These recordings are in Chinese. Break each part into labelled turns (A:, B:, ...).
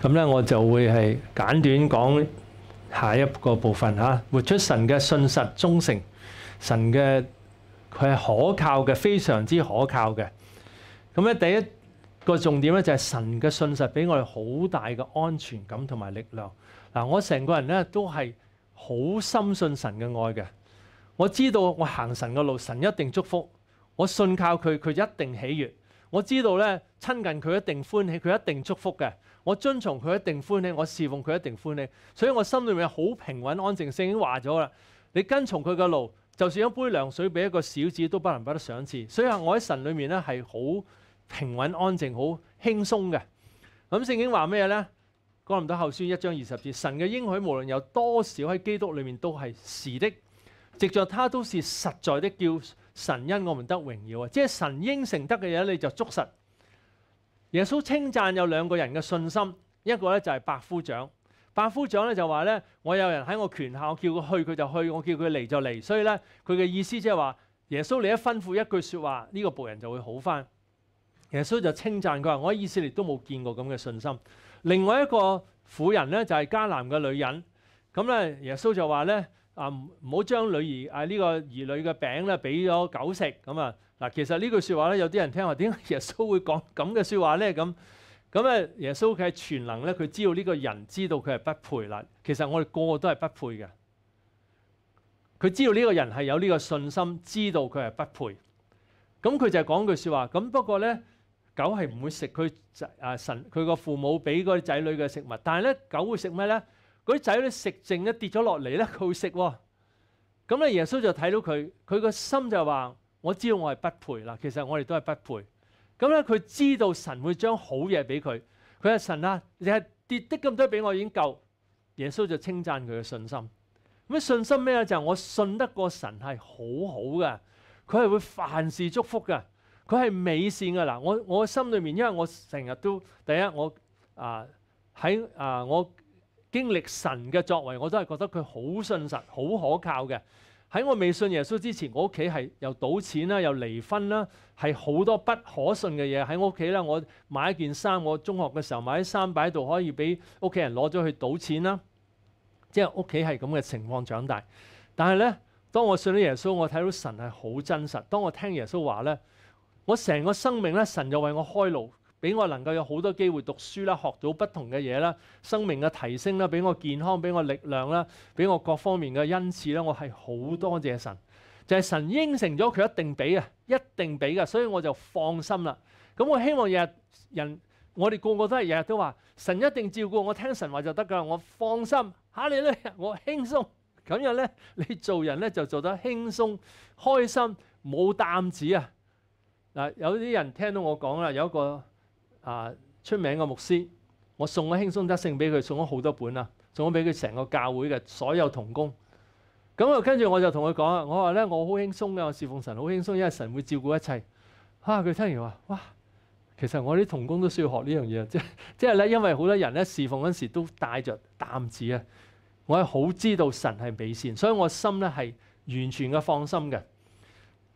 A: 咁咧，我就會係簡短講下一個部分嚇，活出神嘅信實忠誠，神嘅佢係可靠嘅，非常之可靠嘅。咁咧，第一個重點咧就係神嘅信實俾我哋好大嘅安全感同埋力量。嗱，我成個人咧都係好深信神嘅愛嘅，我知道我行神嘅路，神一定祝福我，信靠佢，佢一定喜悦。我知道咧，親近佢一定歡喜，佢一定祝福嘅。我遵從佢一定歡喜，我侍奉佢一定歡喜。所以我心裏面好平穩、安靜。圣經話咗啦，你跟從佢嘅路，就算一杯涼水俾一個小子，都不能不得赏赐。所以，我喺神裏面咧係好平穩、安靜、好輕鬆嘅。咁聖經話咩咧？哥林多後書一章二十節，神嘅應許無論有多少喺基督裏面都係是的，藉着他都是實在的叫。神因我们得榮耀啊！即係神應承得嘅嘢，你就捉实。耶穌稱讚有兩個人嘅信心，一個咧就係白夫長。白夫長咧就話咧：我有人喺我權下，我叫佢去佢就去，我叫佢嚟就嚟。所以咧佢嘅意思即係話：耶穌你一吩咐一句说話，呢個仆人就會好翻。耶穌就稱讚佢话，我喺以色列都冇見過咁嘅信心。另外一個婦人咧就係迦南嘅女人，咁咧耶穌就話咧。啊！唔好將女兒啊呢個兒女嘅餅咧俾咗狗食咁啊！嗱，其實呢句説話咧，有啲人聽話點解耶穌會講 咁嘅説話咧？咁咁啊，耶穌佢係全能咧，佢知道呢個人知道佢係不配啦。其實我哋個個都係不配嘅。佢知道呢個人係有呢個信心，知道佢係不配。咁佢就講句説話。咁不過咧，狗係唔會食佢啊神佢個父母俾嗰仔女嘅食物，但系咧狗會食咩咧？嗰啲仔咧食剩咧跌咗落嚟咧，佢会食喎。咁咧耶穌就睇到佢，佢個心就話：我知道我係不配啦。其實我哋都係不配。咁咧佢知道神會將好嘢俾佢。佢話神啊，你係跌得咁多俾我已經夠。耶穌就稱讚佢嘅信心。咁信心咩咧？就我信得过神係好好嘅，佢係會凡事祝福嘅，佢係美善嘅嗱。我我心裏面，因為我成日都第一我啊喺啊我。經歷神嘅作為，我都係覺得佢好信實、好可靠嘅。喺我未信耶穌之前，我屋企係又賭錢啦，又離婚啦，係好多不可信嘅嘢喺我屋企啦。我買一件衫，我中學嘅時候買啲衫擺喺度，可以俾屋企人攞咗去賭錢啦。即係屋企係咁嘅情況長大。但係咧，當我信咗耶穌，我睇到神係好真實。當我聽耶穌話咧，我成個生命咧，神就為我開路。俾我能夠有好多機會讀書啦，學到不同嘅嘢啦，生命嘅提升啦，俾我健康，俾我力量啦，俾我各方面嘅恩賜啦，我係好多謝神。就係神應承咗，佢一定俾啊，一定俾噶，所以我就放心啦。咁我希望日日人，我哋個個都係日日都話神一定照顧我，聽神話就得噶啦，我放心嚇你咧，我輕鬆咁樣咧，你做人咧就做得輕鬆開心冇擔子啊嗱。有啲人聽到我講啦，有一個。啊！出名嘅牧師，我送咗《輕鬆得勝》俾佢，送咗好多本啊，送咗俾佢成個教會嘅所有童工。咁啊，跟住我就同佢講啊，我話咧，我好輕鬆嘅，侍奉神好輕鬆，因為神會照顧一切。啊！佢聽完話，哇！其實我啲童工都需要學呢樣嘢，即 即係咧，因為好多人咧侍奉嗰時都帶著擔子啊。我係好知道神係美善，所以我心咧係完全嘅放心嘅。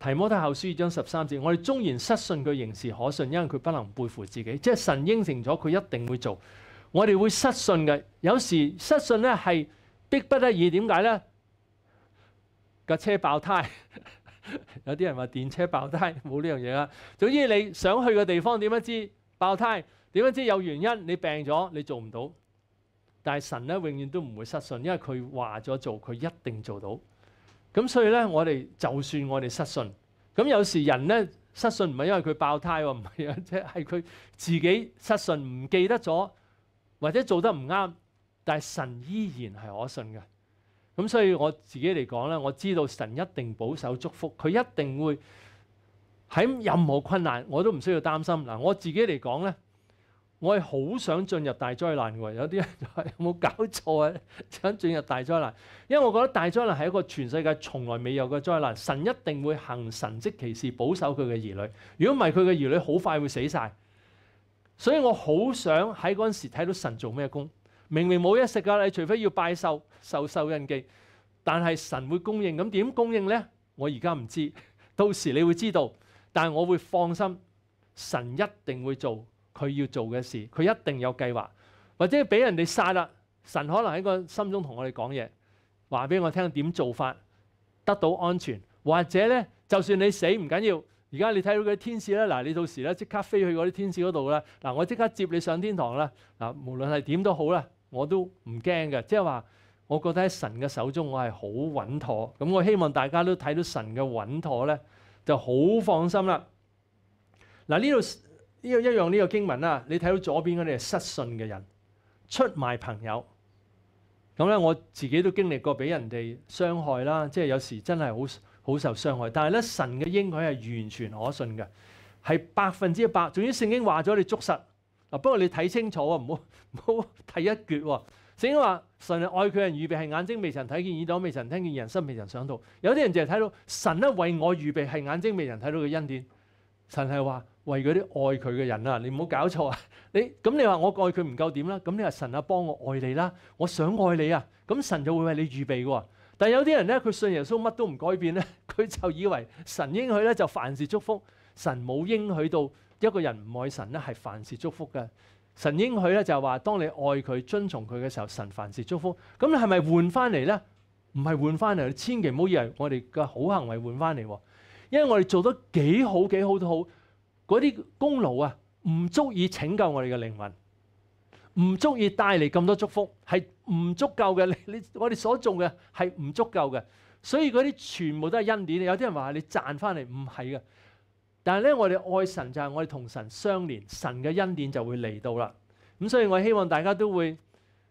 A: 提摩太後書二章十三節，我哋忠然失信，佢仍是可信，因為佢不能背負自己。即係神應承咗，佢一定會做。我哋會失信嘅，有時失信咧係逼不得已。點解咧？架車爆胎，有啲人話電車爆胎，冇呢樣嘢啦。總之你想去嘅地方點樣知？爆胎點樣知有原因？你病咗，你做唔到。但係神咧永遠都唔會失信，因為佢話咗做，佢一定做到。咁所以咧，我哋就算我哋失信，咁有時人咧失信唔係因為佢爆胎喎，唔係啊，即係佢自己失信唔記得咗，或者做得唔啱，但係神依然係可信嘅。咁所以我自己嚟講咧，我知道神一定保守祝福，佢一定會喺任何困難我都唔需要擔心。嗱，我自己嚟講咧。我係好想進入大災難有啲人話有冇搞錯啊？想進入大災難，因為我覺得大災難係一個全世界從來未有嘅災難，神一定會行神蹟歧事保守佢嘅兒女。如果唔係，佢嘅兒女好快會死晒。所以我好想喺嗰陣時睇到神做咩工。明明冇嘢食㗎，你除非要拜受受受恩記，但係神會供應，咁點供應呢？我而家唔知，到時你會知道。但係我會放心，神一定會做。佢要做嘅事，佢一定有计划，或者俾人哋杀啦。神可能喺個心中同我哋講嘢，話俾我聽點做法得到安全，或者咧，就算你死唔緊要。而家你睇到嗰啲天使咧，嗱，你到時咧即刻飛去嗰啲天使嗰度啦。嗱，我即刻接你上天堂啦。嗱，無論係點都好啦，我都唔驚嘅。即係話，我覺得喺神嘅手中，我係好穩妥。咁我希望大家都睇到神嘅穩妥咧，就好放心啦。嗱，呢度。呢一樣呢個經文啦，你睇到左邊嗰啲係失信嘅人，出賣朋友。咁咧，我自己都經歷過俾人哋傷害啦，即係有時真係好好受傷害。但係咧，神嘅應許係完全可信嘅，係百分之一百。總之聖經話咗你捉實。不過你睇清楚啊，唔好 唔好睇一橛喎。聖經話神係愛佢人，預備係眼睛未曾睇見，耳朵未曾聽見，人心未曾想到。有啲人就係睇到神咧為我預備係眼睛未曾睇到嘅恩典。神係話為嗰啲愛佢嘅人啊，你唔好搞錯啊！你咁你話我愛佢唔夠點啦？咁你話神啊幫我愛你啦，我想愛你啊，咁神就會為你預備嘅喎。但有啲人咧，佢信耶穌乜都唔改變咧，佢就以為神應許咧就凡事祝福，神冇應許到一個人唔愛神咧係凡事祝福嘅。神應許咧就係話，當你愛佢、遵從佢嘅時候，神凡事祝福。咁你係咪換翻嚟咧？唔係換翻嚟，千祈唔好以為我哋嘅好行為換翻嚟。因为我哋做得几好几好都好，嗰啲功劳啊，唔足以拯救我哋嘅灵魂，唔足以带嚟咁多祝福，系唔足够嘅。你你我哋所做嘅系唔足够嘅，所以嗰啲全部都系恩典。有啲人话你赚翻嚟，唔系嘅。但系咧，我哋爱神就系我哋同神相连，神嘅恩典就会嚟到啦。咁所以，我希望大家都会。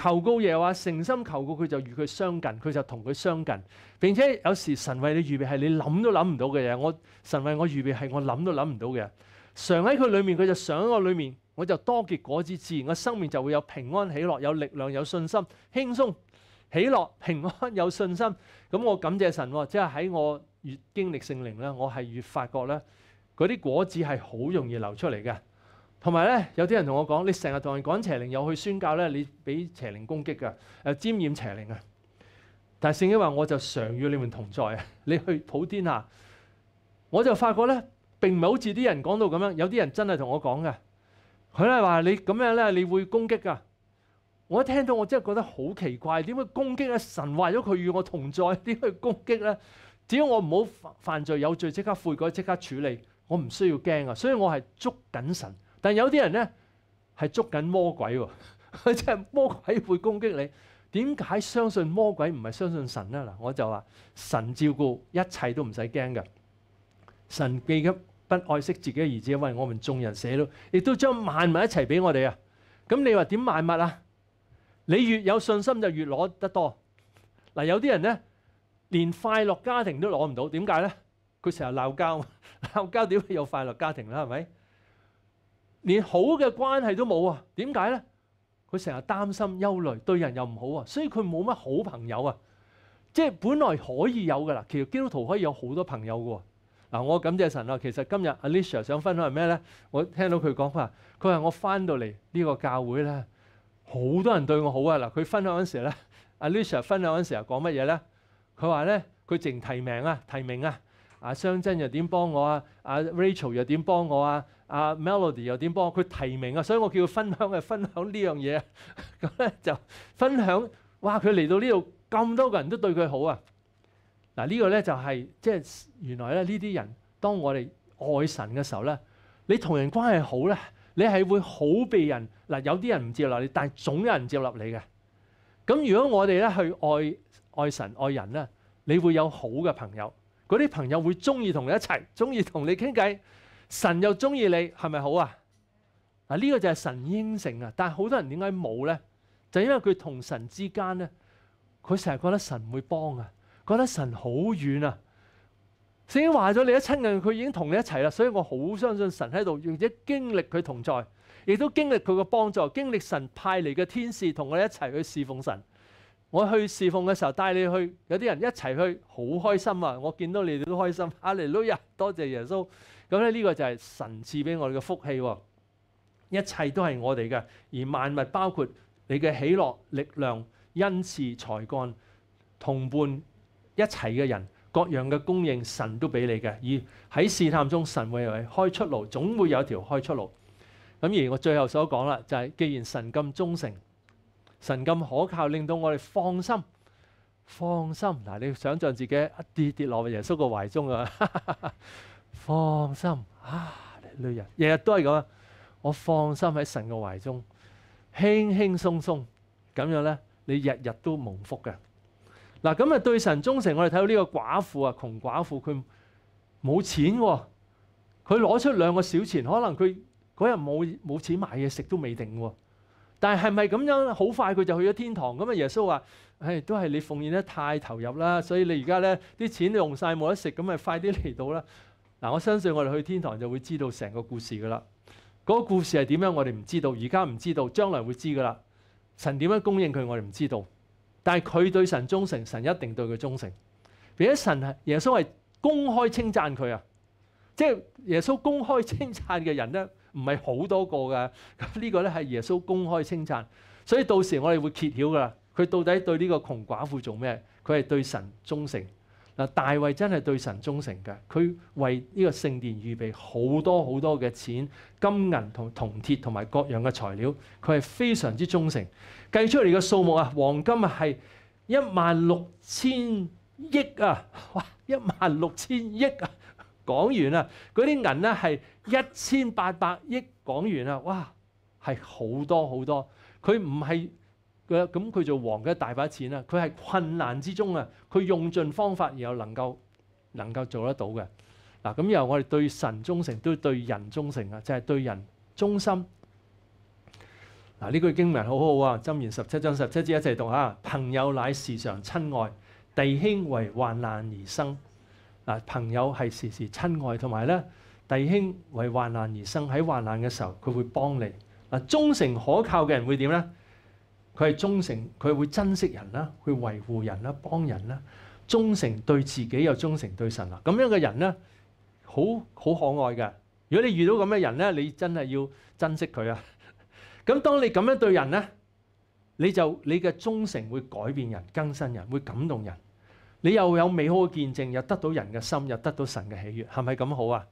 A: 求告嘢话诚心求告，佢就与佢相近，佢就同佢相近，并且有时神为你预备系你谂都谂唔到嘅嘢，我神为我预备系我谂都谂唔到嘅。常喺佢里面，佢就常喺我里面，我就多结果子，自然我生命就会有平安喜乐，有力量，有信心，轻松喜乐平安有信心。咁我感谢神，即系喺我越经历圣灵咧，我系越发觉咧，嗰啲果子系好容易流出嚟嘅。同埋咧，有啲人同我講，你成日同人講邪靈，又去宣教咧，你俾邪靈攻擊噶，誒沾染邪靈啊！但係聖經話我就常與你們同在，你去普天下，我就發覺咧並唔係好似啲人講到咁樣，有啲人真係同我講嘅，佢咧話你咁樣咧，你會攻擊㗎。我一聽到我真係覺得好奇怪，點會攻擊咧？神壞咗佢與我同在，點去攻擊咧？只要我唔好犯罪，有罪即刻悔改，即刻處理，我唔需要驚啊！所以我係捉緊神。但有啲人咧係捉緊魔鬼喎，即係魔鬼會攻擊你。點解相信魔鬼唔係相信神咧？嗱，我就話神照顧一切都唔使驚嘅。神記緊不愛惜自己嘅兒子，為我們眾人死咯，亦都將萬物一齊俾我哋啊！咁你話點萬物啊？你越有信心就越攞得多。嗱，有啲人咧連快樂家庭都攞唔到，點解咧？佢成日鬧交，鬧交點會有快樂家庭啦？係咪？连好嘅關係都冇啊？點解咧？佢成日擔心憂慮，對人又唔好啊，所以佢冇乜好朋友啊。即係本來可以有噶啦，其實基督徒可以有好多朋友噶。嗱，我感謝神啊。其實今日 Alicia 想分享咩咧？我聽到佢講佢話，佢話我翻到嚟呢個教會咧，好多人對我好啊。嗱，佢分享嗰時咧，Alicia 分享嗰時又講乜嘢咧？佢話咧，佢淨提名啊，提名啊。阿雙真又點幫我啊？阿 Rachel 又點幫我啊？阿 Melody 又點幫？佢提名啊，所以我叫佢分享嘅，分享呢樣嘢。咁咧就分享，哇！佢嚟到呢度咁多人都對佢好啊。嗱呢個咧就係即係原來咧呢啲人，當我哋愛神嘅時候咧，你同人關係好咧，你係會好被人嗱有啲人唔接納你，但係總有人接納你嘅。咁如果我哋咧去愛愛神愛人咧，你會有好嘅朋友，嗰啲朋友會中意同你一齊，中意同你傾偈。神又中意你，系咪好啊？嗱，呢个就系神应承啊。但系好多人点解冇咧？就因为佢同神之间咧，佢成日觉得神唔会帮啊，觉得神好远啊。已经话咗你一亲人，佢已经同你一齐啦。所以我好相信神喺度，而且经历佢同在，亦都经历佢嘅帮助，经历神派嚟嘅天使同我哋一齐去侍奉神。我去侍奉嘅时候，带你去，有啲人一齐去，好开心啊！我见到你哋都开心，阿利路亚，多谢耶稣。咁咧呢個就係神賜俾我哋嘅福氣喎，一切都係我哋嘅，而萬物包括你嘅喜樂、力量、恩賜、才干、同伴一齊嘅人、各樣嘅供應，神都俾你嘅。而喺試探中，神會為開出路，總會有條開出路。咁而我最後所講啦，就係既然神咁忠誠，神咁可靠，令到我哋放心，放心嗱，你想象自己一跌跌落去耶穌嘅懷中啊！放心啊，女人日日都系咁啊。我放心喺神嘅怀中，轻轻松松咁样咧，你日日都蒙福嘅嗱。咁啊，对神忠诚，我哋睇到呢个寡妇啊，穷寡妇，佢冇钱，佢攞出两个小钱，可能佢嗰日冇冇钱买嘢食都未定。但系系咪咁样好快佢就去咗天堂咁啊？耶稣话：，唉，都系你奉献得太投入啦，所以你而家咧啲钱用晒冇得食，咁咪快啲嚟到啦。嗱，我相信我哋去天堂就會知道成個故事噶啦。嗰個故事係點樣，我哋唔知道，而家唔知道，將來會知噶啦。神點樣供应佢，我哋唔知道。但係佢對神忠誠，神一定對佢忠誠。而且神係耶穌係公開稱讚佢啊，即係耶穌公開稱讚嘅人咧，唔係好多個㗎。咁呢個咧係耶穌公開稱讚，所以到時我哋會揭曉㗎啦。佢到底對呢個窮寡婦做咩？佢係對神忠誠。大衛真係對神忠誠嘅，佢為呢個聖殿預備好多好多嘅錢、金銀同銅鐵同埋各樣嘅材料，佢係非常之忠誠。計出嚟嘅數目啊，黃金係一萬六千億啊，哇！一萬六千億啊，港元啊，嗰啲銀咧係一千八百億港元啊，哇！係好多好多，佢唔係嘅咁佢做王嘅大把錢啊，佢係困難之中啊。佢用盡方法又能够能夠做得到嘅嗱，咁又我哋對神忠誠，都對人忠誠啊，就係對人忠心嗱。呢句經文好好啊，《箴言》十七章十七節一齊讀下。朋友乃時常親愛，弟兄為患難而生嗱。朋友係時時親愛，同埋咧弟兄為患難而生，喺患難嘅時候佢會幫你嗱。忠誠可靠嘅人會點咧？佢係忠誠，佢會珍惜人啦，去維護人啦，幫人啦，忠誠對自己又忠誠對神啦，咁樣嘅人咧，好好可愛嘅。如果你遇到咁嘅人咧，你真係要珍惜佢啊！咁當你咁樣對人咧，你就你嘅忠誠會改變人、更新人、會感動人。你又有美好嘅見證，又得到人嘅心，又得到神嘅喜悦，係咪咁好啊？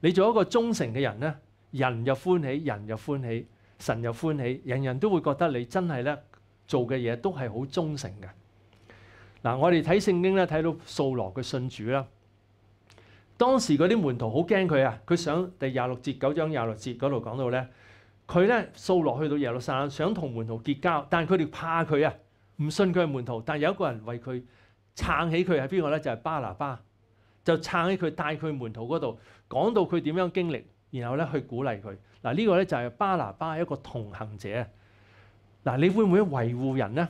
A: 你做一個忠誠嘅人咧，人又歡喜，人又歡喜。神又歡喜，人人都會覺得你真係咧做嘅嘢都係好忠誠嘅。嗱，我哋睇聖經咧睇到掃羅嘅信主啦。當時嗰啲門徒好驚佢啊，佢想第廿六節九章廿六節嗰度講到咧，佢咧掃羅去到耶路撒冷想同門徒結交，但係佢哋怕佢啊，唔信佢係門徒。但係有一個人為佢撐起佢係邊個咧？就係巴拿巴，就撐起佢帶佢門徒嗰度講到佢點樣經歷。然後咧去鼓勵佢嗱呢個咧就係巴拿巴一個同行者啊嗱你會唔會維護人咧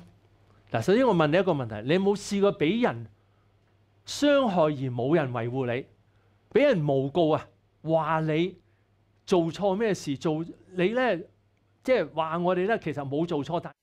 A: 嗱首先我問你一個問題你有冇試過俾人傷害而冇人維護你俾人诬告啊話你做錯咩事做你咧即係話我哋咧其實冇做錯但